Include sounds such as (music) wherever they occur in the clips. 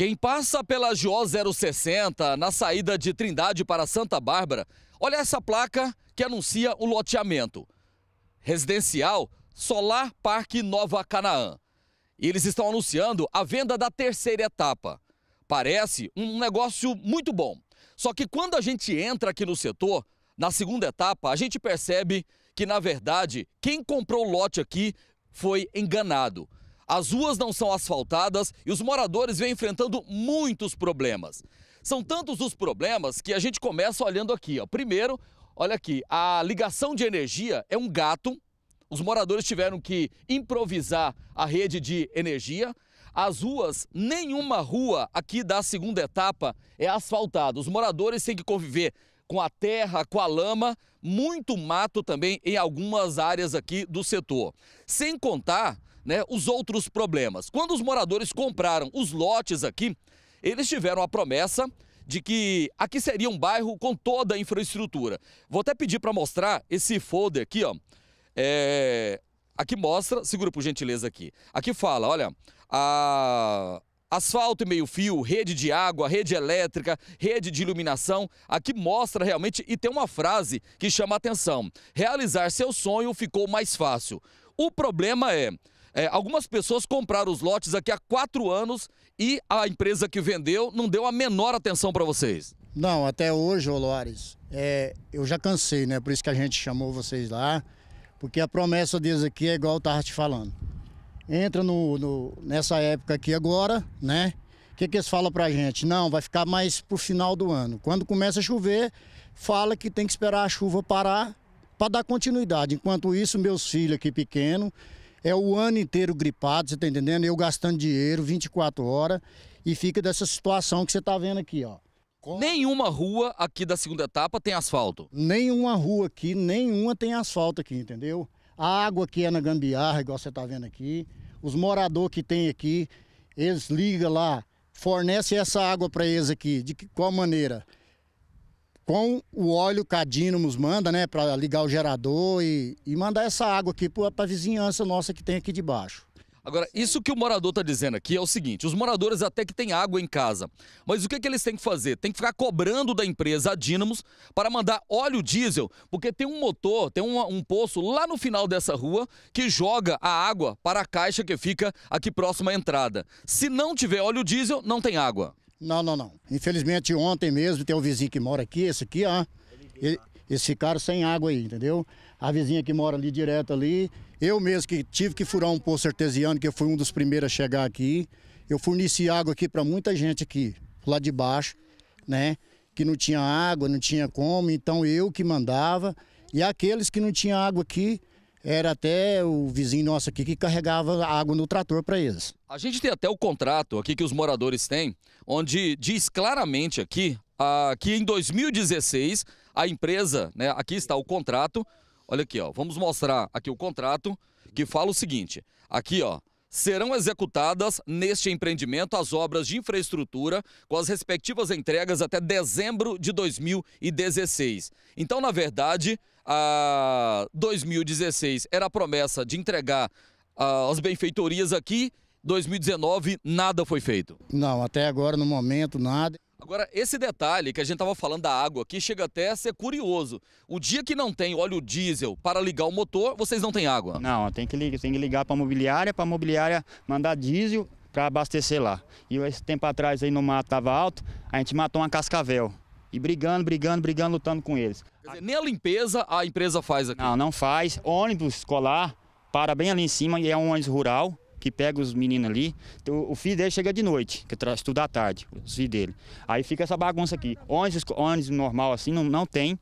Quem passa pela GO 060, na saída de Trindade para Santa Bárbara, olha essa placa que anuncia o loteamento. Residencial Solar Parque Nova Canaã. E eles estão anunciando a venda da terceira etapa. Parece um negócio muito bom. Só que quando a gente entra aqui no setor, na segunda etapa, a gente percebe que, na verdade, quem comprou o lote aqui foi enganado. As ruas não são asfaltadas e os moradores vêm enfrentando muitos problemas. São tantos os problemas que a gente começa olhando aqui. Ó. Primeiro, olha aqui, a ligação de energia é um gato. Os moradores tiveram que improvisar a rede de energia. As ruas, nenhuma rua aqui da segunda etapa é asfaltada. Os moradores têm que conviver com a terra, com a lama, muito mato também em algumas áreas aqui do setor. Sem contar né, os outros problemas. Quando os moradores compraram os lotes aqui, eles tiveram a promessa de que aqui seria um bairro com toda a infraestrutura. Vou até pedir para mostrar esse folder aqui, ó. É... Aqui mostra, segura por gentileza aqui. Aqui fala, olha, a, asfalto e meio-fio, rede de água, rede elétrica, rede de iluminação. Aqui mostra realmente e tem uma frase que chama a atenção: realizar seu sonho ficou mais fácil. O problema é é, algumas pessoas compraram os lotes aqui há quatro anos e a empresa que vendeu não deu a menor atenção para vocês. Não, até hoje, Olores, é, eu já cansei, né? Por isso que a gente chamou vocês lá, porque a promessa deles aqui é igual eu estava te falando. Entra no, no, nessa época aqui agora, né? O que, que eles falam pra gente? Não, vai ficar mais pro final do ano. Quando começa a chover, fala que tem que esperar a chuva parar para dar continuidade. Enquanto isso, meus filhos aqui pequenos é o ano inteiro gripado, você tá entendendo? Eu gastando dinheiro 24 horas e fica dessa situação que você tá vendo aqui, ó. Com... Nenhuma rua aqui da segunda etapa tem asfalto? Nenhuma rua aqui, nenhuma tem asfalto aqui, entendeu? A água aqui é na gambiarra, igual você tá vendo aqui. Os moradores que tem aqui, eles ligam lá, fornece essa água para eles aqui. De qual maneira? com o óleo que a Dino nos manda, né, para ligar o gerador e, e mandar essa água aqui para a vizinhança nossa que tem aqui debaixo Agora, isso que o morador está dizendo aqui é o seguinte: os moradores até que têm água em casa, mas o que, que eles têm que fazer? Tem que ficar cobrando da empresa a Dínamos para mandar óleo diesel, porque tem um motor, tem um, um poço lá no final dessa rua que joga a água para a caixa que fica aqui próximo à entrada. Se não tiver óleo diesel, não tem água. Não, não, não. Infelizmente ontem mesmo tem um vizinho que mora aqui, esse aqui, ó. Ele, eles sem água aí, entendeu? A vizinha que mora ali direto ali. Eu mesmo que tive que furar um poço artesiano, que eu fui um dos primeiros a chegar aqui. Eu forneci água aqui para muita gente aqui, lá de baixo, né? Que não tinha água, não tinha como, então eu que mandava. E aqueles que não tinham água aqui, era até o vizinho nosso aqui que carregava água no trator para eles. A gente tem até o contrato aqui que os moradores têm, onde diz claramente aqui ah, que em 2016 a empresa, né, aqui está o contrato, olha aqui, ó, vamos mostrar aqui o contrato que fala o seguinte, aqui ó, serão executadas neste empreendimento as obras de infraestrutura com as respectivas entregas até dezembro de 2016. Então, na verdade, a 2016 era a promessa de entregar ah, as benfeitorias aqui, 2019 nada foi feito. Não, até agora no momento nada. Agora, esse detalhe que a gente estava falando da água aqui chega até a ser curioso. O dia que não tem óleo diesel para ligar o motor, vocês não têm água? Não, tem que, tem que ligar para a mobiliária, para a mobiliária mandar diesel para abastecer lá. E esse tempo atrás aí no mato estava alto, a gente matou uma cascavel. E brigando, brigando, brigando, lutando com eles. Dizer, nem a limpeza a empresa faz aqui? Não, não faz. Ônibus escolar para bem ali em cima e é um ônibus rural que pega os meninos ali. Então, o, filho dele chega de noite, que estuda à tarde, os filhos dele. Aí fica essa bagunça aqui. Ônibus, ônibus normal assim não, não tem.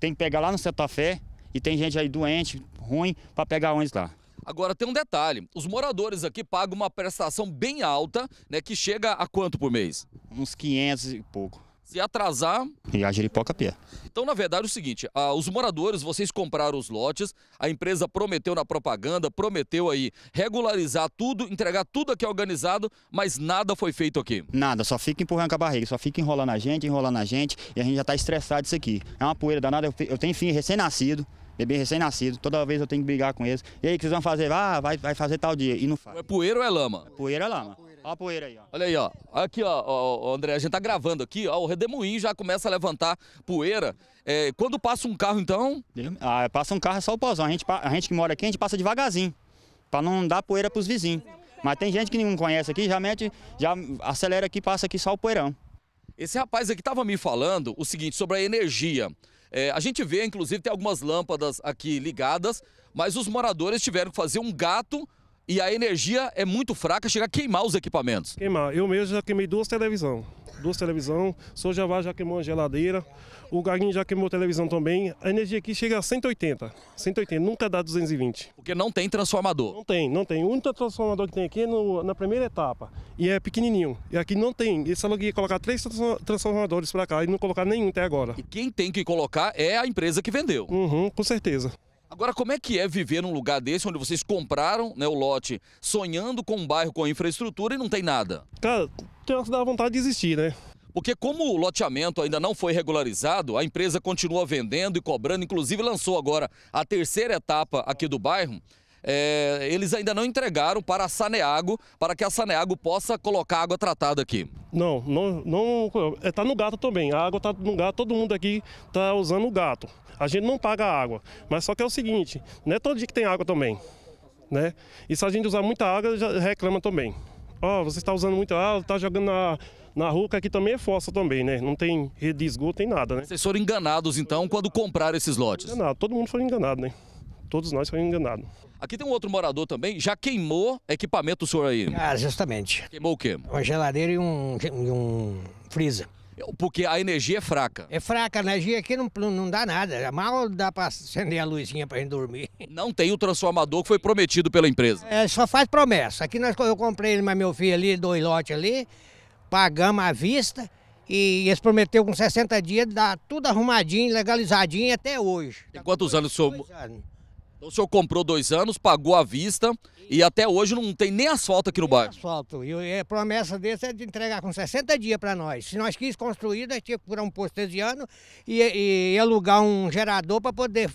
Tem que pegar lá no Santa Fé e tem gente aí doente, ruim, para pegar ônibus lá. Agora tem um detalhe, os moradores aqui pagam uma prestação bem alta, né, que chega a quanto por mês? Uns 500 e pouco. Se atrasar. E a jeripoca pia. Então, na verdade, é o seguinte: ah, os moradores, vocês compraram os lotes, a empresa prometeu na propaganda, prometeu aí regularizar tudo, entregar tudo aqui organizado, mas nada foi feito aqui. Nada, só fica empurrando com a barriga, só fica enrolando a gente, enrolando a gente, e a gente já está estressado isso aqui. É uma poeira danada, eu tenho filho recém-nascido. Bebê recém-nascido, toda vez eu tenho que brigar com eles. E aí, o que vocês vão fazer? Ah, vai, vai fazer tal dia. E não faz. É poeira ou é lama? É poeira é lama. Olha a poeira aí, ó. Olha aí, ó. Aqui, ó, ó, André, a gente tá gravando aqui, ó. O redemoinho já começa a levantar poeira. É, quando passa um carro, então? Ah, passa um carro é só o pozão. A gente, a gente que mora aqui, a gente passa devagarzinho. Pra não dar poeira pros vizinhos. Mas tem gente que não conhece aqui, já mete, já acelera aqui, passa aqui só o poeirão. Esse rapaz aqui estava me falando o seguinte sobre a energia. É, a gente vê, inclusive, tem algumas lâmpadas aqui ligadas, mas os moradores tiveram que fazer um gato e a energia é muito fraca, chega a queimar os equipamentos. Queimar. Eu mesmo já queimei duas televisão. Duas televisão, Sou Javá já queimou a geladeira, o Gaguinho já queimou a televisão também. A energia aqui chega a 180, 180, nunca dá 220. Porque não tem transformador. Não tem, não tem. O único transformador que tem aqui é no, na primeira etapa, e é pequenininho. E aqui não tem. E falaram que ia colocar três transformadores para cá e não colocar nenhum até agora. E quem tem que colocar é a empresa que vendeu. Uhum, com certeza. Agora, como é que é viver num lugar desse onde vocês compraram né, o lote sonhando com um bairro com infraestrutura e não tem nada? Cara, tem dar vontade de existir, né? Porque como o loteamento ainda não foi regularizado, a empresa continua vendendo e cobrando, inclusive lançou agora a terceira etapa aqui do bairro é, eles ainda não entregaram para a Saneago, para que a Saneago possa colocar água tratada aqui. Não, não, não está é, no gato também. A água está no gato, todo mundo aqui está usando o gato. A gente não paga água, mas só que é o seguinte, não é todo dia que tem água também. Né? E se a gente usar muita água, já reclama também. Ó, oh, você está usando muita água, está jogando na, na rua, que aqui também é fossa também, né? Não tem rede de esgoto, tem nada, né? Vocês foram enganados, então, quando compraram esses lotes? Enganado, todo mundo foi enganado, né? Todos nós fomos enganados. Aqui tem um outro morador também, já queimou equipamento do senhor aí? Ah, justamente. Queimou o quê? Uma geladeira e um, e um freezer. Porque a energia é fraca. É fraca, a energia aqui não, não dá nada. Mal dá para acender a luzinha para gente dormir. (laughs) Não tem o transformador que foi prometido pela empresa. É, só faz promessa. Aqui nós, eu comprei mas meu filho ali, dois lotes ali, pagamos à vista e eles prometeu com 60 dias dar tudo arrumadinho, legalizadinho até hoje. Tem quantos anos o senhor... Dois anos. Então o senhor comprou dois anos, pagou à vista e até hoje não tem nem asfalto aqui no bairro. Asfalto. E a promessa desse é de entregar com 60 dias para nós. Se nós quis construir, nós tínhamos que procurar um postesiano e, e alugar um gerador para poder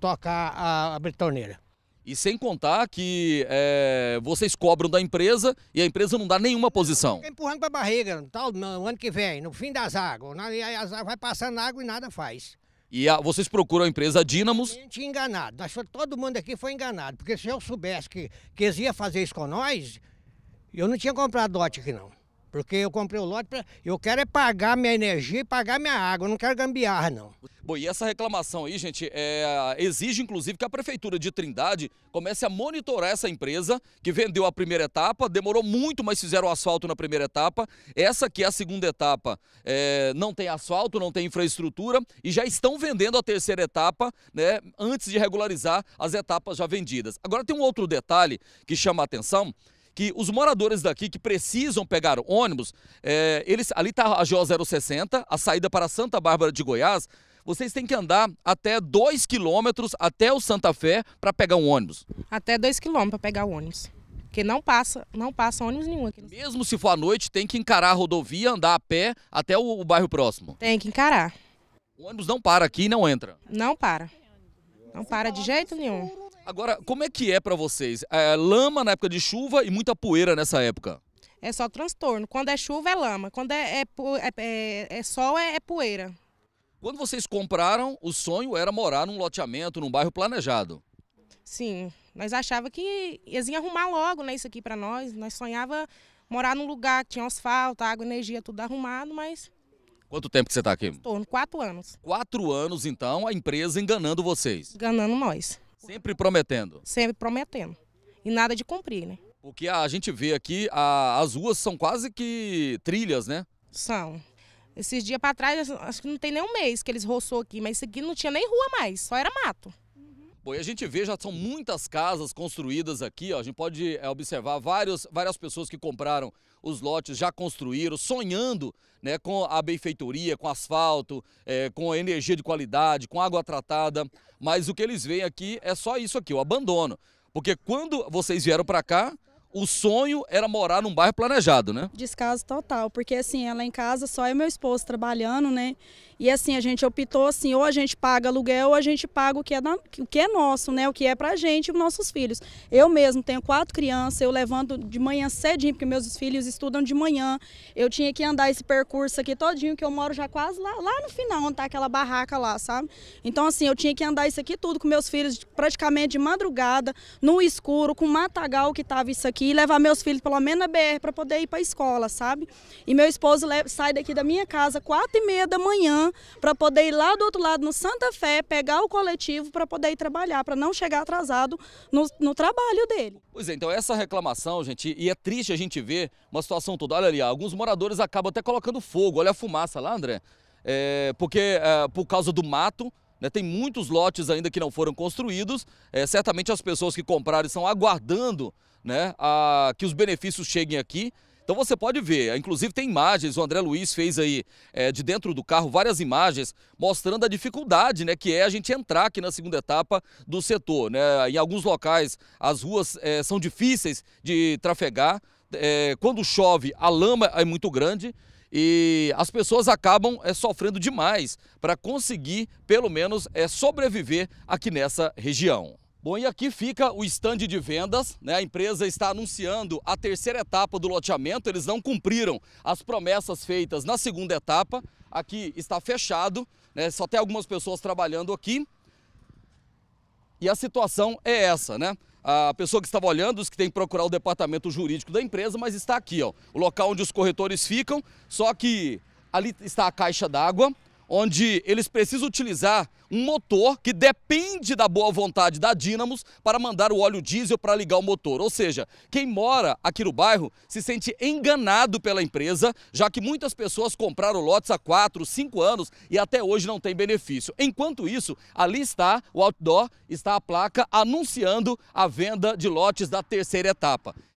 tocar a, a britoneira. E sem contar que é, vocês cobram da empresa e a empresa não dá nenhuma posição. Fica empurrando para a barriga, tal, no ano que vem, no fim das águas. As vai passando água e nada faz. E a, ah, vocês procuram a empresa Dínamos? Gente enganado. Nós, todo mundo aqui foi enganado. Porque se eu soubesse que, que eles iam fazer isso com nós, eu não tinha comprado dote aqui, não. Porque eu comprei o lote, pra, eu quero é pagar minha energia e pagar minha água, eu não quero gambiarra, não. Bom, e essa reclamação aí, gente, é, exige inclusive que a Prefeitura de Trindade comece a monitorar essa empresa que vendeu a primeira etapa, demorou muito, mas fizeram o asfalto na primeira etapa. Essa que é a segunda etapa, é, não tem asfalto, não tem infraestrutura e já estão vendendo a terceira etapa, né, antes de regularizar as etapas já vendidas. Agora tem um outro detalhe que chama a atenção, que os moradores daqui que precisam pegar ônibus, é, eles, ali está a GO 060, a saída para Santa Bárbara de Goiás, vocês têm que andar até 2 quilômetros até o Santa Fé para pegar um ônibus. Até 2 quilômetros para pegar o ônibus. Porque não passa, não passa ônibus nenhum aqui. Mesmo se for à noite, tem que encarar a rodovia, andar a pé até o, o bairro próximo. Tem que encarar. O ônibus não para aqui e não entra. Não para. Não para de jeito nenhum. Agora, como é que é para vocês? É, lama na época de chuva e muita poeira nessa época? É só transtorno. Quando é chuva, é lama. Quando é, é, é, é, é sol, é, é, poeira. Quando vocês compraram, o sonho era morar num loteamento, num bairro planejado. Sim, nós achávamos que eles iam arrumar logo né, isso aqui para nós. Nós sonhava morar num lugar que tinha asfalto, água, energia, tudo arrumado, mas... Quanto tempo que você está aqui? Em torno quatro anos. Quatro anos, então, a empresa enganando vocês. Enganando nós. Sempre prometendo. Sempre prometendo. E nada de cumprir, né? o que a gente vê aqui, a, as ruas são quase que trilhas, né? São. Esses dias para trás, acho que não tem nem um mês que eles roçou aqui, mas isso aqui não tinha nem rua mais, só era mato. Bom, e a gente vê, já são muitas casas construídas aqui, ó. A gente pode é, observar vários, várias pessoas que compraram os lotes, já construíram, sonhando né, com a benfeitoria, com asfalto, é, com energia de qualidade, com água tratada. Mas o que eles veem aqui é só isso aqui, o abandono. Porque quando vocês vieram para cá, o sonho era morar num bairro planejado, né? Descaso total, porque assim, ela é em casa só é meu esposo trabalhando, né? E assim, a gente optou assim, ou a gente paga aluguel, ou a gente paga o que é, da, o que é nosso, né? O que é pra gente e os nossos filhos. Eu mesmo tenho quatro crianças, eu levanto de manhã cedinho, porque meus filhos estudam de manhã. Eu tinha que andar esse percurso aqui todinho, que eu moro já quase lá, lá no final, onde tá aquela barraca lá, sabe? Então assim, eu tinha que andar isso aqui tudo com meus filhos praticamente de madrugada, no escuro, com matagal que tava isso aqui aqui e levar meus filhos pelo menos na BR para poder ir para a escola, sabe? E meu esposo sai daqui da minha casa quatro e meia da manhã para poder ir lá do outro lado, no Santa Fé, pegar o coletivo para poder ir trabalhar, para não chegar atrasado no, no trabalho dele. Pois é, então essa reclamação, gente, e é triste a gente ver uma situação toda. Olha ali, alguns moradores acabam até colocando fogo, olha a fumaça lá, André. É, porque é, por causa do mato, né? Tem muitos lotes ainda que não foram construídos. É, certamente as pessoas que compraram estão aguardando né, a, que os benefícios cheguem aqui. Então você pode ver, inclusive tem imagens, o André Luiz fez aí é, de dentro do carro várias imagens mostrando a dificuldade né, que é a gente entrar aqui na segunda etapa do setor. Né? Em alguns locais as ruas é, são difíceis de trafegar, é, quando chove a lama é muito grande, e as pessoas acabam é, sofrendo demais para conseguir, pelo menos, é, sobreviver aqui nessa região. Bom, e aqui fica o estande de vendas, né? A empresa está anunciando a terceira etapa do loteamento. Eles não cumpriram as promessas feitas na segunda etapa. Aqui está fechado, né? Só tem algumas pessoas trabalhando aqui. E a situação é essa, né? a pessoa que estava olhando, os que tem que procurar o departamento jurídico da empresa, mas está aqui, ó, o local onde os corretores ficam, só que ali está a caixa d'água, onde eles precisam utilizar um motor que depende da boa vontade da Dínamos para mandar o óleo diesel para ligar o motor. Ou seja, quem mora aqui no bairro se sente enganado pela empresa, já que muitas pessoas compraram lotes há 4, 5 anos e até hoje não tem benefício. Enquanto isso, ali está o outdoor, está a placa anunciando a venda de lotes da terceira etapa.